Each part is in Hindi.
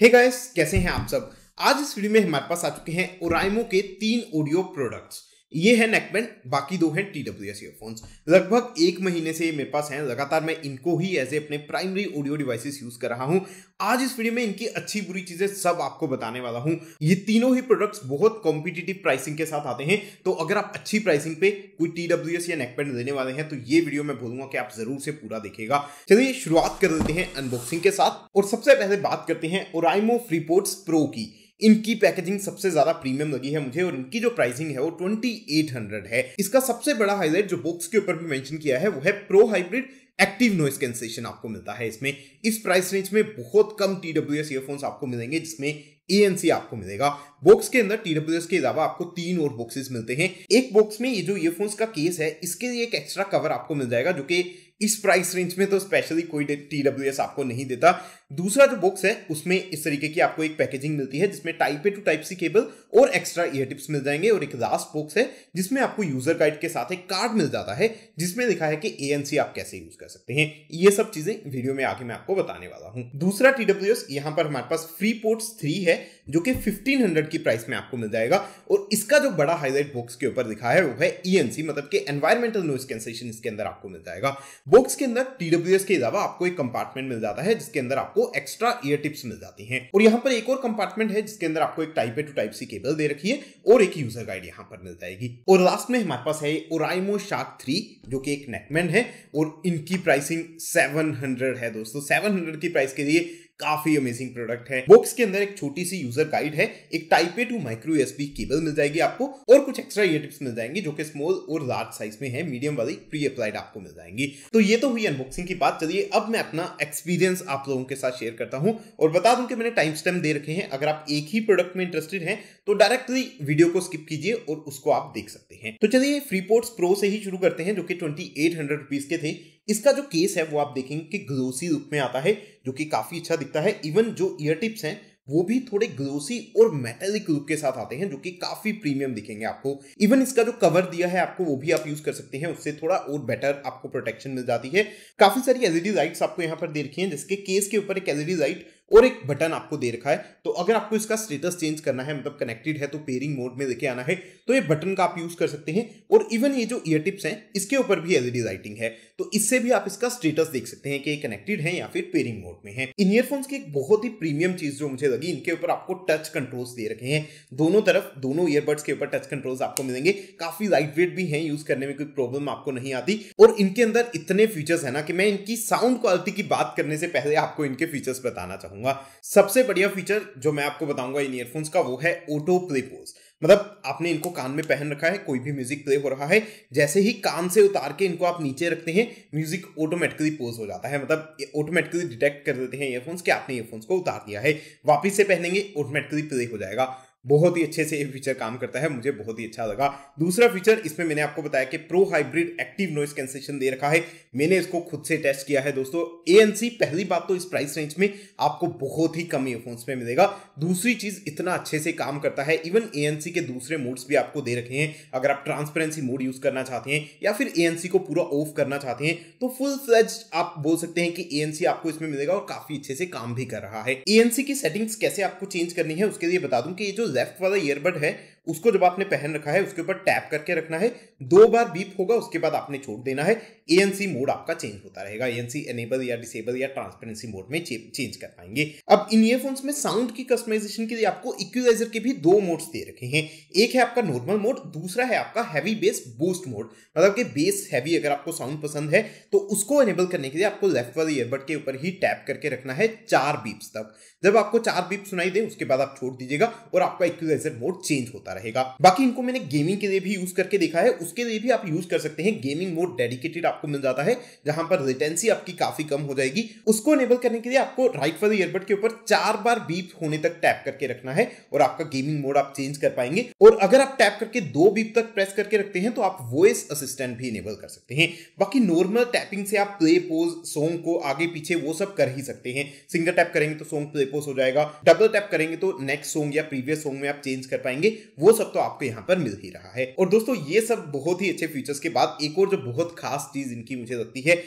हे गाइस कैसे हैं आप सब आज इस वीडियो में हमारे पास आ चुके हैं ओराइमो के तीन ऑडियो प्रोडक्ट्स ये है नेकबैंड बाकी दो हैं टी डब्ल्यू एस ईयरफोन्स लगभग एक महीने से ये मेरे पास हैं लगातार मैं इनको ही एज ए अपने प्राइमरी ऑडियो डिवाइसेस यूज कर रहा हूं आज इस वीडियो में इनकी अच्छी बुरी चीजें सब आपको बताने वाला हूं ये तीनों ही प्रोडक्ट्स बहुत कॉम्पिटिटिव प्राइसिंग के साथ आते हैं तो अगर आप अच्छी प्राइसिंग पे कोई टी डब्ल्यू एस या नेकबैंड लेने वाले हैं तो ये वीडियो मैं बोलूंगा कि आप जरूर से पूरा देखेगा चलिए शुरुआत कर देते हैं अनबॉक्सिंग के साथ और सबसे पहले बात करते हैं ओराइमो फ्रीपोर्ट्स प्रो की इनकी पैकेजिंग सबसे ज्यादा प्रीमियम लगी है मुझे और इनकी जो प्राइसिंग है वो 2800 है इसका सबसे बड़ा हाईलाइट जो बॉक्स के ऊपर भी मेंशन किया है वो है pro hybrid active noise cancellation आपको मिलता है इसमें इस प्राइस रेंज में बहुत कम टी डब्ल्यू एस ईयरफोन्स आपको मिलेंगे जिसमें ए आपको मिलेगा बॉक्स के अंदर टी डब्ल्यू एस के अलावा आपको तीन और बॉक्सेस मिलते हैं एक बॉक्स में ये जो ईयरफोन्स का केस है इसके लिए एक एक्स्ट्रा कवर आपको मिल जाएगा जो कि इस प्राइस रेंज में तो स्पेशली कोई टी डब्ल्यू एस आपको नहीं देता दूसरा जो बॉक्स है उसमें इस तरीके की आपको एक पैकेजिंग मिलती है जिसमें type A to type C cable और एक्स्ट्रा ईयर टिप्स मिल जाएंगे और एक लास्ट बॉक्स है जिसमें आपको यूजर गाइड के साथ एक कार्ड मिल जाता है जिसमें लिखा है कि ए आप कैसे यूज कर सकते हैं ये सब चीजें वीडियो में आगे मैं आपको बताने वाला हूँ दूसरा टी डब्ल्यू एस यहाँ पर हमारे पास फ्री पोर्ट्स थ्री है जो कि हंड्रेड की प्राइस में आपको मिल जाएगा और इसका जो बड़ा हाईलाइट बॉक्स के ऊपर लिखा है वो है सी e मतलब कि एनवायरमेंटल नोइस कैंसेशन इसके अंदर आपको मिल जाएगा बॉक्स के अंदर टी के अलावा आपको एक कंपार्टमेंट मिल जाता है जिसके अंदर आपको आपको एक्स्ट्रा ईयर टिप्स मिल जाती हैं और यहाँ पर एक और कंपार्टमेंट है जिसके अंदर आपको एक type A to type C cable दे रखी है और एक यूजर गाइड यहाँ पर मिल जाएगी और लास्ट में हमारे पास है ओराइमो शार्क थ्री जो कि एक नेकमैन है और इनकी प्राइसिंग सेवन है दोस्तों सेवन की प्राइस के लिए काफी अमेजिंग प्रोडक्ट है बॉक्स के अंदर एक छोटी सी यूजर गाइड है एक type A to micro USB cable मिल जाएगी आपको और कुछ एक्स्ट्रा ये टिप्स मिल जाएंगे जो कि स्मॉल और लार्ज साइज में है मीडियम वाली प्री अप्लाइड आपको मिल जाएंगी तो ये तो हुई अनबॉक्सिंग की बात चलिए अब मैं अपना एक्सपीरियंस आप लोगों के साथ शेयर करता हूँ और बता दूं कि मैंने टाइम स्टैम्प दे रखे हैं अगर आप एक ही प्रोडक्ट में इंटरेस्टेड हैं तो डायरेक्टली वीडियो को स्किप कीजिए और उसको आप देख सकते हैं तो चलिए फ्रीपोर्ट्स प्रो से ही शुरू करते हैं जो कि ट्वेंटी एट हंड्रेड रुपीज के थे इसका जो केस है वो आप देखेंगे कि ग्लोसी रूप में आता है जो कि काफी अच्छा दिखता है इवन जो ईयर टिप्स हैं वो भी थोड़े ग्लोसी और मेटेलिक रूप के साथ आते हैं जो कि काफी प्रीमियम दिखेंगे आपको इवन इसका जो कवर दिया है आपको वो भी आप यूज कर सकते हैं उससे थोड़ा और बेटर आपको प्रोटेक्शन मिल जाती है काफी सारी एलईडी लाइट्स आपको यहाँ पर दे रखी है जिसके केस के ऊपर एक एलईडी लाइट और एक बटन आपको दे रखा है तो अगर आपको इसका स्टेटस चेंज करना है मतलब कनेक्टेड है तो पेयरिंग मोड में देखे आना है तो ये बटन का आप यूज कर सकते हैं और इवन ये जो ईयर टिप्स हैं इसके ऊपर भी एलईडी लाइटिंग है तो इससे भी आप इसका स्टेटस देख सकते हैं कि कनेक्टेड है या फिर पेयरिंग मोड में है इन ईयरफोन्स की एक बहुत ही प्रीमियम चीज जो मुझे लगी इनके ऊपर आपको टच कंट्रोल्स दे रखे हैं दोनों तरफ दोनों ईयरबड्स के ऊपर टच कंट्रोल्स आपको मिलेंगे काफी लाइट वेट भी है यूज करने में कोई प्रॉब्लम आपको नहीं आती और इनके अंदर इतने फीचर्स है ना कि मैं इनकी साउंड क्वालिटी की बात करने से पहले आपको इनके फीचर्स बताना चाहूंगा दूंगा सबसे बढ़िया फीचर जो मैं आपको बताऊंगा इन ईयरफोन्स का वो है ऑटो प्ले पोज मतलब आपने इनको कान में पहन रखा है कोई भी म्यूजिक प्ले हो रहा है जैसे ही कान से उतार के इनको आप नीचे रखते हैं म्यूजिक ऑटोमेटिकली पोज हो जाता है मतलब ऑटोमेटिकली डिटेक्ट कर देते हैं ईयरफोन्स कि आपने ईयरफोन्स को उतार दिया है वापिस से पहनेंगे ऑटोमेटिकली प्ले हो जाएगा बहुत ही अच्छे से ये फीचर काम करता है मुझे बहुत ही अच्छा लगा दूसरा फीचर इसमें मैंने आपको बताया कि pro hybrid active noise cancellation दे रखा है मैंने इसको खुद से टेस्ट किया है दोस्तों ए पहली बात तो इस प्राइस रेंज में आपको बहुत ही कम ईयरफोन्स में मिलेगा दूसरी चीज इतना अच्छे से काम करता है इवन ए के दूसरे मोड्स भी आपको दे रखे हैं अगर आप ट्रांसपेरेंसी मोड यूज करना चाहते हैं या फिर ए को पूरा ऑफ करना चाहते हैं तो फुल फ्लेज आप बोल सकते हैं कि ए आपको इसमें मिलेगा और काफी अच्छे से काम भी कर रहा है ए की सेटिंग्स कैसे आपको चेंज करनी है उसके लिए बता दूं कि ये जो लेफ्ट वाला ईयरबड है उसको जब आपने पहन रखा है उसके ऊपर टैप करके रखना है दो बार बीप होगा उसके बाद आपने छोड़ देना है ए मोड आपका चेंज होता रहेगा ए एनेबल या डिसेबल या ट्रांसपेरेंसी मोड में चेंज कर पाएंगे अब इन ईयरफोन्स में साउंड की कस्टमाइजेशन के लिए आपको इक्वलाइजर के भी दो मोड्स दे रखे हैं एक है आपका नॉर्मल मोड दूसरा है आपका हैवी बेस बूस्ट मोड मतलब कि बेस हैवी अगर आपको साउंड पसंद है तो उसको एनेबल करने के लिए आपको लेफ्ट वाले ईयरबड के ऊपर ही टैप करके रखना है चार बीप्स तक जब आपको चार बीप सुनाई दे उसके बाद आप छोड़ दीजिएगा और आपका इक्वलाइजर मोड चेंज होता है रहेगा बाकी इनको मैंने गेमिंग के लिए भी यूज करके देखा है उसके लिए भी आप यूज कर सकते हैं गेमिंग मोड डेडिकेटेड आपको मिल जाता है जहां पर रिटेंसी आपकी काफी कम हो जाएगी उसको एनेबल करने के लिए आपको राइट वाले ईयरबड के ऊपर चार बार बीप होने तक टैप करके रखना है और आपका गेमिंग मोड आप चेंज कर पाएंगे और अगर आप टैप करके दो बीप तक प्रेस करके रखते हैं तो आप वॉइस असिस्टेंट भी इनेबल कर सकते हैं बाकी नॉर्मल टैपिंग से आप प्ले पोज सॉन्ग को आगे पीछे वो सब कर ही सकते हैं सिंगल टैप करेंगे तो सॉन्ग प्ले पोज हो जाएगा डबल टैप करेंगे तो नेक्स्ट सॉन्ग या प्रीवियस सॉन्ग में आप चेंज कर पाएंगे वो वो सब तो आपको यहाँ पर मिल ही रहा है और दोस्तों ये सब बहुत ही अच्छे फीचर्स के बाद एक और जो बहुत खास चीज इनकी मुझे लगती है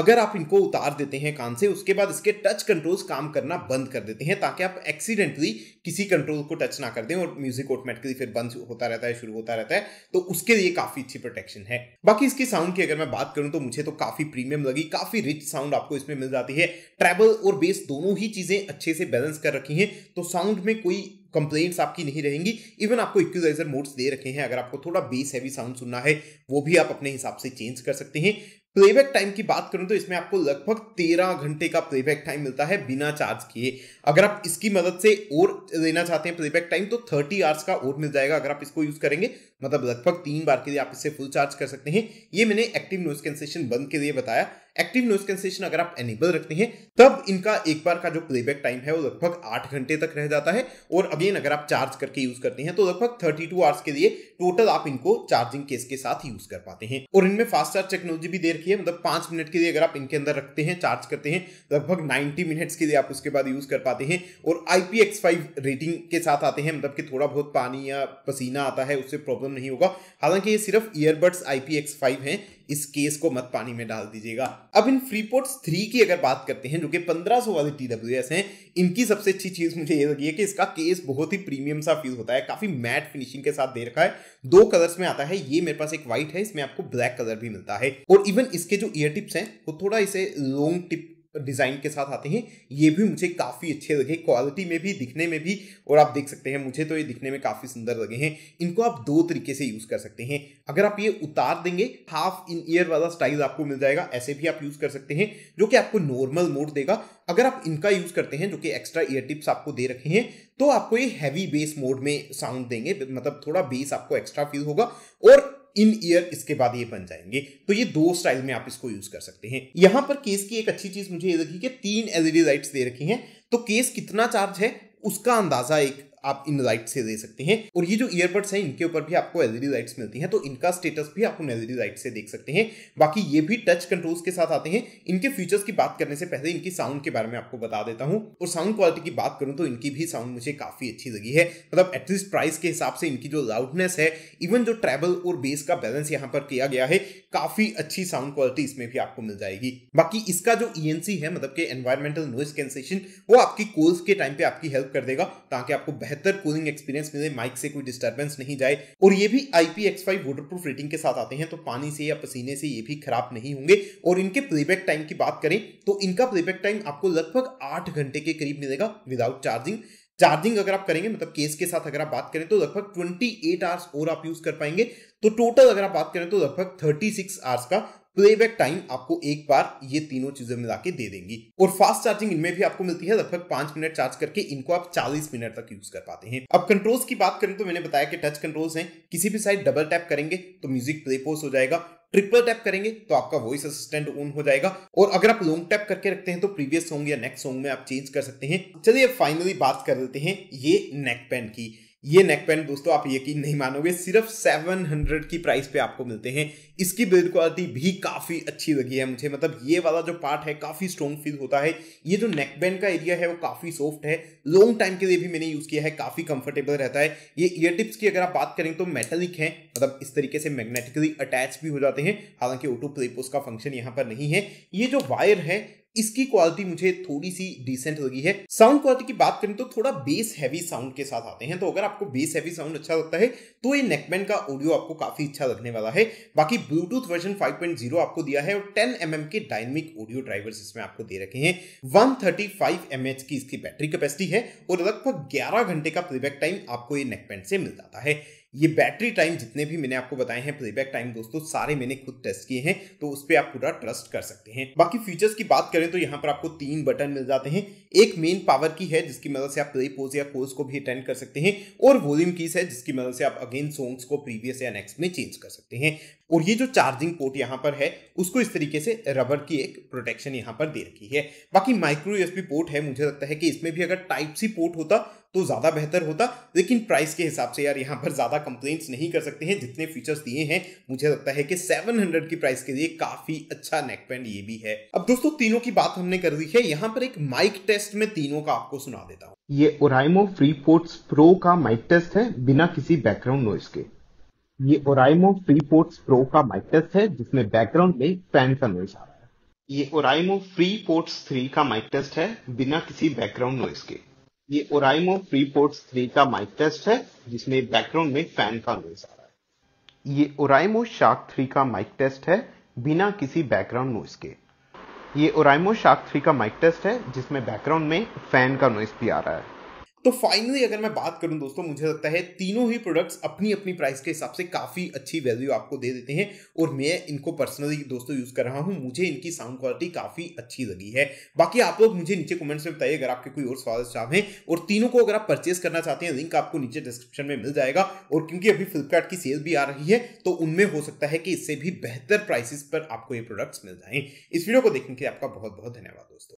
अगर आप इनको उतार देते हैं कान से उसके बाद इसके टच कंट्रोल्स काम करना बंद कर देते हैं ताकि आप एक्सीडेंटली किसी कंट्रोल को टच ना कर दें और म्यूजिक ऑटोमेटिकली फिर बंद होता रहता है शुरू होता रहता है तो उसके लिए काफी अच्छी प्रोटेक्शन है बाकी इसकी साउंड की अगर मैं बात करूं तो मुझे तो काफी प्रीमियम लगी काफी रिच साउंड आपको इसमें मिल जाती है ट्रैवल और बेस दोनों ही चीजें अच्छे से बैलेंस कर रखी हैं तो साउंड में कोई कंप्लेंट्स आपकी नहीं रहेंगी इवन आपको इक्वलाइजर मोड्स दे रखे हैं अगर आपको थोड़ा बेस हैवी साउंड सुनना है वो भी आप अपने हिसाब से चेंज कर सकते हैं प्लेबैक टाइम की बात करूं तो इसमें आपको लगभग तेरह घंटे का प्लेबैक टाइम मिलता है बिना चार्ज किए अगर आप इसकी मदद से और लेना चाहते हैं प्लेबैक टाइम तो थर्टी आवर्स का और मिल जाएगा अगर आप इसको यूज करेंगे मतलब लगभग तीन बार के लिए आप इसे फुल चार्ज कर सकते हैं ये मैंने एक्टिव नोइस कैंसेशन बंद के लिए बताया एक्टिव नोइस कैंसेशन अगर आप एनेबल रखते हैं तब इनका एक बार का जो प्लेबैक टाइम है वो लगभग आठ घंटे तक रह जाता है और अगेन अगर आप चार्ज करके यूज करते हैं तो लगभग थर्टी टू आवर्स के लिए टोटल आप इनको चार्जिंग केस के साथ यूज कर पाते हैं और इनमें फास्ट चार्ज टेक्नोलॉजी भी दे रखी है मतलब पांच मिनट के लिए अगर आप इनके अंदर रखते हैं चार्ज करते हैं लगभग नाइन्टी मिनट्स के लिए आप उसके बाद यूज कर पाते हैं और आई रेटिंग के साथ आते हैं मतलब कि थोड़ा बहुत पानी या पसीना आता है उससे प्रॉब्लम प्रॉब्लम नहीं होगा हालांकि ये सिर्फ ईयरबड्स IPX5 हैं इस केस को मत पानी में डाल दीजिएगा अब इन फ्रीपोर्ट्स थ्री की अगर बात करते हैं जो कि 1500 वाले टी हैं इनकी सबसे अच्छी चीज मुझे ये लगी है कि इसका केस बहुत ही प्रीमियम सा फील होता है काफी मैट फिनिशिंग के साथ दे रखा है दो कलर्स में आता है ये मेरे पास एक व्हाइट है इसमें आपको ब्लैक कलर भी मिलता है और इवन इसके जो ईयर टिप्स हैं वो थोड़ा इसे लॉन्ग टिप डिज़ाइन के साथ आते हैं ये भी मुझे काफ़ी अच्छे लगे क्वालिटी में भी दिखने में भी और आप देख सकते हैं मुझे तो ये दिखने में काफ़ी सुंदर लगे हैं इनको आप दो तरीके से यूज़ कर सकते हैं अगर आप ये उतार देंगे हाफ इन ईयर वाला स्टाइल आपको मिल जाएगा ऐसे भी आप यूज़ कर सकते हैं जो कि आपको नॉर्मल मोड देगा अगर आप इनका यूज़ करते हैं जो कि एक्स्ट्रा ईयर टिप्स आपको दे रखे हैं तो आपको ये हैवी बेस मोड में साउंड देंगे मतलब थोड़ा बेस आपको एक्स्ट्रा फील होगा और इन ईयर इसके बाद ये बन जाएंगे तो ये दो स्टाइल में आप इसको यूज कर सकते हैं यहां पर केस की एक अच्छी चीज मुझे ये लगी कि तीन एलईडी लाइट्स e दे रखी हैं तो केस कितना चार्ज है उसका अंदाजा एक आप इन लाइट से दे सकते हैं और ये जो ईयरबड्स हैं इनके ऊपर भी आपको एलईडी लाइट्स मिलती हैं तो इनका स्टेटस भी आप उन एलईडी लाइट से देख सकते हैं बाकी ये भी टच कंट्रोल्स के साथ आते हैं इनके फीचर्स की बात करने से पहले इनकी साउंड के बारे में आपको बता देता हूँ और साउंड क्वालिटी की बात करूँ तो इनकी भी साउंड मुझे काफी अच्छी लगी है मतलब एटलीस्ट प्राइस के हिसाब से इनकी जो लाउडनेस है इवन जो ट्रेवल और बेस का बैलेंस यहाँ पर किया गया है काफी अच्छी साउंड क्वालिटी इसमें भी आपको मिल जाएगी बाकी इसका जो ई e है मतलब के एनवायरमेंटल नॉइज कैंसेशन वो आपकी कोल्स के टाइम पे आपकी हेल्प कर देगा ताकि आपको बेहतर कूलिंग एक्सपीरियंस मिले माइक से कोई डिस्टर्बेंस नहीं जाए और ये भी I P X five proof rating के साथ आते हैं तो पानी से या पसीने से ये भी खराब नहीं होंगे और इनके प्लेबैक टाइम की बात करें तो इनका प्लेबैक टाइम आपको लगभग आठ घंटे के करीब मिलेगा विदाउट चार्जिंग चार्जिंग अगर आप करेंगे मतलब केस के साथ अगर आप बात करें तो लगभग 28 एट आवर्स और आप यूज कर पाएंगे तो टोटल अगर आप बात करें तो लगभग 36 सिक्स आवर्स का प्लेबैक टाइम आपको एक बार ये तीनों चीजें मिला के दे देंगी और फास्ट चार्जिंग इनमें भी आपको मिलती है लगभग पांच मिनट चार्ज करके इनको आप चालीस मिनट तक यूज कर पाते हैं अब कंट्रोल्स की बात करें तो मैंने बताया कि टच कंट्रोल्स हैं किसी भी साइड डबल टैप करेंगे तो म्यूजिक प्ले पोस्ट हो जाएगा ट्रिपल टैप करेंगे तो आपका वॉइस असिस्टेंट ऑन हो जाएगा और अगर आप लॉन्ग टैप करके रखते हैं तो प्रीवियस सॉन्ग या नेक्स्ट सॉन्ग में आप चेंज कर सकते हैं चलिए फाइनली बात कर लेते हैं ये नेक बैंड की ये नेक पेन दोस्तों आप यकीन नहीं मानोगे सिर्फ 700 की प्राइस पे आपको मिलते हैं इसकी बिल्ड क्वालिटी भी काफ़ी अच्छी लगी है मुझे मतलब ये वाला जो पार्ट है काफ़ी स्ट्रॉन्ग फील होता है ये जो नेक बैंड का एरिया है वो काफ़ी सॉफ्ट है लॉन्ग टाइम के लिए भी मैंने यूज़ किया है काफ़ी कंफर्टेबल रहता है ये ईयर टिप्स की अगर आप बात करें तो मेटलिक है मतलब इस तरीके से मैग्नेटिकली अटैच भी हो जाते हैं हालांकि ऑटो प्लेपोस का फंक्शन यहाँ पर नहीं है ये जो वायर है इसकी क्वालिटी मुझे थोड़ी सी डिसेंट लगी है साउंड क्वालिटी की बात करें तो थोड़ा बेस हैवी साउंड के साथ आते हैं तो अगर आपको बेस हैवी साउंड अच्छा लगता है तो ये नेकबैंड का ऑडियो आपको काफी अच्छा लगने वाला है बाकी ब्लूटूथ वर्जन 5.0 आपको दिया है और 10 एम mm के डायनेमिक ऑडियो ड्राइवर्स इसमें आपको दे रखे हैं वन थर्टी की इसकी बैटरी कैपेसिटी है और लगभग ग्यारह घंटे का प्लेबैक टाइम आपको ये नेकबैंड से मिल जाता है ये बैटरी टाइम जितने भी मैंने आपको बताए हैं प्लेबैक टाइम दोस्तों सारे मैंने खुद टेस्ट किए हैं तो उस पर आप पूरा ट्रस्ट कर सकते हैं बाकी फीचर्स की बात करें तो यहाँ पर आपको तीन बटन मिल जाते हैं एक मेन पावर की है जिसकी मदद से आप प्ले पोज या कोर्स को भी अटेंड कर सकते हैं और वॉल्यूम कीज है जिसकी मदद से आप अगेन सॉन्ग्स को प्रीवियस या नेक्स्ट में चेंज कर सकते हैं और ये जो चार्जिंग पोर्ट यहाँ पर है उसको इस तरीके से रबर की एक प्रोटेक्शन यहाँ पर दे रखी है बाकी माइक्रो यूएसबी पोर्ट है मुझे लगता है कि इसमें भी अगर टाइप सी पोर्ट होता तो ज़्यादा बेहतर होता लेकिन प्राइस के हिसाब से यार यहाँ पर ज़्यादा कंप्लेंट्स नहीं कर सकते हैं जितने फीचर्स दिए हैं मुझे लगता है कि 700 की प्राइस के लिए काफ़ी अच्छा नेक ये भी है अब दोस्तों तीनों की बात हमने कर दी है यहाँ पर एक माइक टेस्ट में तीनों का आपको सुना देता हूँ ये ओराइमो फ्री पोर्ट्स प्रो का माइक टेस्ट है बिना किसी बैकग्राउंड नॉइस के ये ओराइमो फ्री पोर्ट्स प्रो का माइक टेस्ट है जिसमें बैकग्राउंड में फैन का नॉइस आ रहा है ये ओराइमो फ्री पोर्ट्स थ्री का माइक टेस्ट है बिना किसी बैकग्राउंड नॉइस के ये ओराइमो फ्री पोर्ट्स थ्री का माइक टेस्ट है जिसमें बैकग्राउंड में फैन का नॉइस आ रहा है ये ओराइमो शार्क थ्री का माइक टेस्ट है बिना किसी बैकग्राउंड नॉइस के ये ओराइमो शार्क थ्री का माइक टेस्ट है जिसमें बैकग्राउंड में फैन का नॉइस भी आ रहा है तो फाइनली अगर मैं बात करूं दोस्तों मुझे लगता है तीनों ही प्रोडक्ट्स अपनी अपनी प्राइस के हिसाब से काफ़ी अच्छी वैल्यू आपको दे देते हैं और मैं इनको पर्सनली दोस्तों यूज़ कर रहा हूं मुझे इनकी साउंड क्वालिटी काफ़ी अच्छी लगी है बाकी आप लोग मुझे नीचे कमेंट्स में बताइए अगर आपके कोई और सवाल चाह हैं और तीनों को अगर आप परचेस करना चाहते हैं लिंक आपको नीचे डिस्क्रिप्शन में मिल जाएगा और क्योंकि अभी फ्लिपकार्ट की सेल भी आ रही है तो उनमें हो सकता है कि इससे भी बेहतर प्राइसिस पर आपको ये प्रोडक्ट्स मिल जाए इस वीडियो को देखने के लिए आपका बहुत बहुत धन्यवाद दोस्तों